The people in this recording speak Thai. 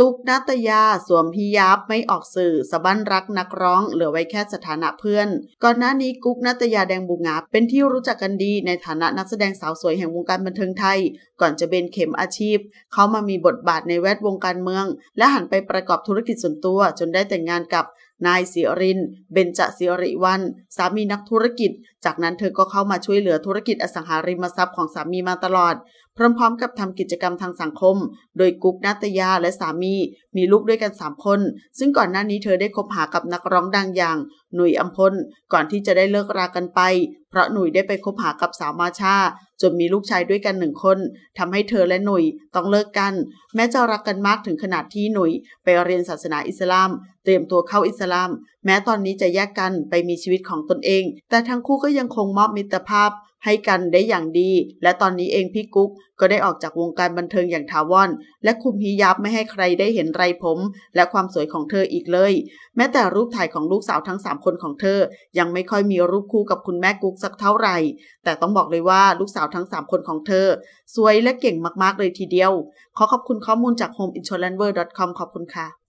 ตุ๊กนัตยาสวมพิยับไม่ออกสื่อสะบั้นรักนักร้อง เหลือไว้แค่สถานะเพื่อน ก่อนหน้านี้กุ๊กนัตยาแดงบุงาเป็นที่รู้จักกันดีในฐานะนักแสดงสาวสวยแห่งวงการบันเทิงไทย ก่อนจะเบนเข็มอาชีพ เขามามีบทบาทในแวดวงการเมือง และหันไปประกอบธุรกิจส่วนตัวจนได้แต่งงานกับนายสิรินเบญจศิริวัน สามีนักธุรกิจ จากนั้นเธอ ก็เข้ามาช่วยเหลือธุรกิจอสังหาริมทรัพย์ของสามีมาตลอด พร้อมๆ กับทำกิจกรรมทางสังคม โดยกุ๊กนัตยาและสามี มีลูกด้วยกัน3คน ซึ่งก่อนหน้านี้เธอได้คบหากับนักร้องดังอย่างหนุ่ยอัมพลก่อนที่จะได้เลิกรากันไปเพราะหนุ่ยได้ไปคบหากับสาวมาชาจนมีลูกชายด้วยกันหนึ่งคน ทำให้เธอและหนุ่ยต้องเลิกกัน แม้จะรักกันมากถึงขนาดที่หนุ่ยไปเรียนศาสนาอิสลาม เตรียมตัวเข้าอิสลาม แม้ตอนนี้จะแยกกันไปมีชีวิตของตนเอง แต่ทั้งคู่ก็ยังคงมอบมิตรภาพให้กันได้อย่างดี และตอนนี้เองพี่กุ๊กก็ได้ออกจากวงการบันเทิงอย่างถาวรและคุมฮิยับไม่ให้ใครได้เห็นไรผม และความสวยของเธออีกเลย แม้แต่รูปถ่ายของลูกสาวทั้ง3คนของเธอ ยังไม่ค่อยมีรูปคู่กับคุณแม่กุ๊กสักเท่าไหร่ แต่ต้องบอกเลยว่าลูกสาวทั้ง 3 คนของเธอ สวยและเก่งมาก ๆ เลยทีเดียว ขอขอบคุณข้อมูลจาก homeinsurancever.com ขอบคุณค่ะ